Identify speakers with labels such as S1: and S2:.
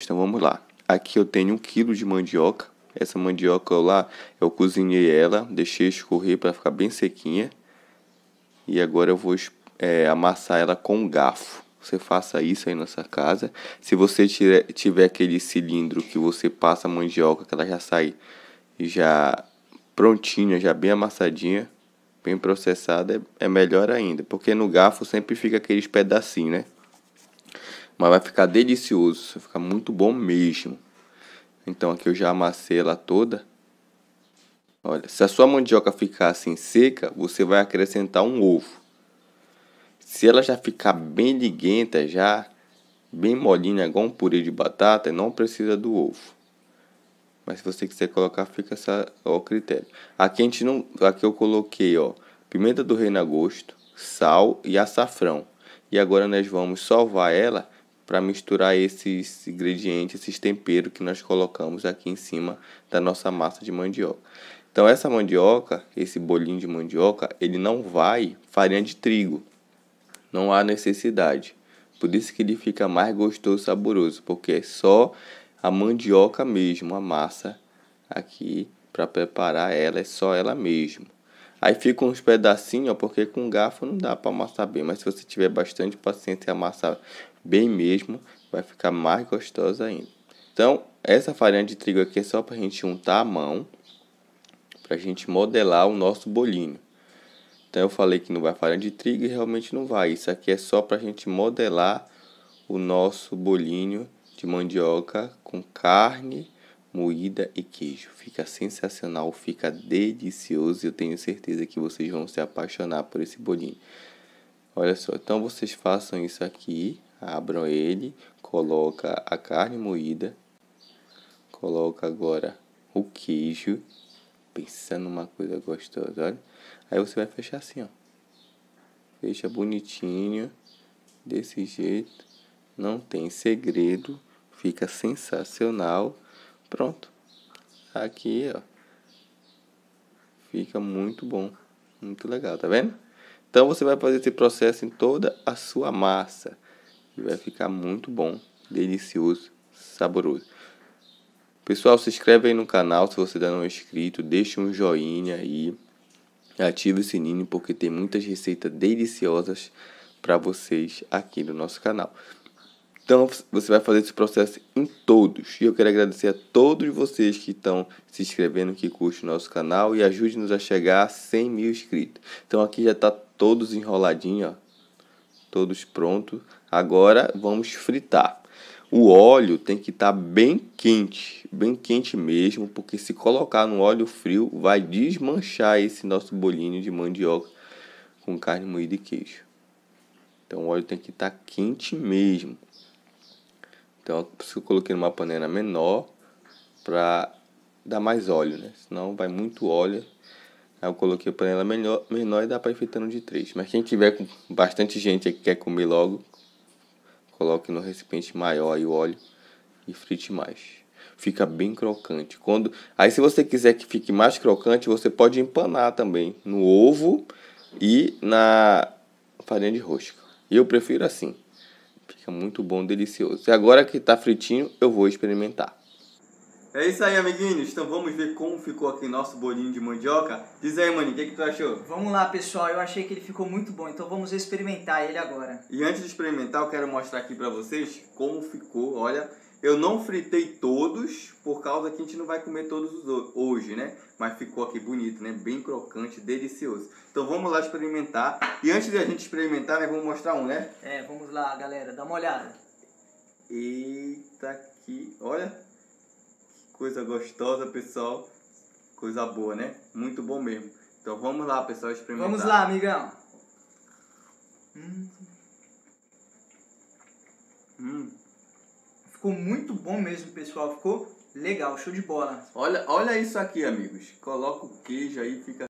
S1: Então vamos lá. Aqui eu tenho um quilo de mandioca. Essa mandioca eu lá eu cozinhei ela, deixei escorrer para ficar bem sequinha. E agora eu vou é, amassar ela com um garfo. Você faça isso aí na sua casa. Se você tiver, tiver aquele cilindro que você passa a mandioca, que ela já sai já prontinha, já bem amassadinha, bem processada, é, é melhor ainda. Porque no garfo sempre fica aqueles pedacinhos, né? Mas vai ficar delicioso, vai ficar muito bom mesmo. Então aqui eu já amassei ela toda. Olha, se a sua mandioca ficar assim seca, você vai acrescentar um ovo. Se ela já ficar bem liguenta, já bem molinha, igual um purê de batata, não precisa do ovo. Mas se você quiser colocar, fica essa, ó, o critério. Aqui a gente não, aqui eu coloquei, ó, pimenta do reino a gosto, sal e açafrão. E agora nós vamos salvar ela para misturar esses ingredientes, esses temperos que nós colocamos aqui em cima da nossa massa de mandioca. Então essa mandioca, esse bolinho de mandioca, ele não vai farinha de trigo. Não há necessidade. Por isso que ele fica mais gostoso, saboroso, porque é só a mandioca mesmo, a massa aqui para preparar ela, é só ela mesmo. Aí fica uns pedacinhos, ó, porque com garfo não dá para amassar bem, mas se você tiver bastante paciência e amassar bem mesmo, vai ficar mais gostosa ainda. Então, essa farinha de trigo aqui é só para a gente untar a mão, para a gente modelar o nosso bolinho. Então, eu falei que não vai farinha de trigo e realmente não vai. Isso aqui é só para a gente modelar o nosso bolinho de mandioca com carne moída e queijo. Fica sensacional, fica delicioso. e Eu tenho certeza que vocês vão se apaixonar por esse bolinho. Olha só, então vocês façam isso aqui abram ele, coloca a carne moída, coloca agora o queijo, pensando numa coisa gostosa, olha. Aí você vai fechar assim, ó. Fecha bonitinho, desse jeito, não tem segredo, fica sensacional. Pronto. Aqui, ó. Fica muito bom, muito legal, tá vendo? Então você vai fazer esse processo em toda a sua massa vai ficar muito bom, delicioso, saboroso. Pessoal, se inscreve aí no canal se você ainda não é inscrito, deixa um joinha aí, ativa o sininho porque tem muitas receitas deliciosas para vocês aqui no nosso canal. Então você vai fazer esse processo em todos. E eu quero agradecer a todos vocês que estão se inscrevendo, que curte o nosso canal e ajude-nos a chegar a 100 mil inscritos. Então aqui já está todos enroladinho, ó todos prontos. Agora vamos fritar. O óleo tem que estar tá bem quente, bem quente mesmo, porque se colocar no óleo frio vai desmanchar esse nosso bolinho de mandioca com carne moída e queijo. Então o óleo tem que estar tá quente mesmo. Então por eu coloquei numa panela menor para dar mais óleo, né? Senão vai muito óleo Aí eu coloquei a panela menor, menor e dá para ir fritando de três. Mas quem tiver com bastante gente que quer comer logo, coloque no recipiente maior aí o óleo e frite mais. Fica bem crocante. Quando aí se você quiser que fique mais crocante, você pode empanar também no ovo e na farinha de rosca. Eu prefiro assim. Fica muito bom, delicioso. E agora que está fritinho, eu vou experimentar. É isso aí, amiguinhos. Então vamos ver como ficou aqui nosso bolinho de mandioca. Diz aí, Mani, o que, que tu achou? Vamos lá, pessoal. Eu achei que ele ficou muito bom, então vamos experimentar ele agora. E antes de experimentar, eu quero mostrar aqui pra vocês como ficou. Olha, eu não fritei todos, por causa que a gente não vai comer todos hoje, né? Mas ficou aqui bonito, né? Bem crocante, delicioso. Então vamos lá experimentar. E antes de a gente experimentar, né, vamos mostrar um, né? É, vamos lá, galera. Dá uma olhada. Eita, que... Olha coisa gostosa, pessoal. Coisa boa, né? Muito bom mesmo. Então vamos lá, pessoal, experimentar. Vamos lá, amigão. Hum. Hum. Ficou muito bom mesmo, pessoal. Ficou legal, show de bola. Olha, olha isso aqui, amigos. Coloca o queijo aí, fica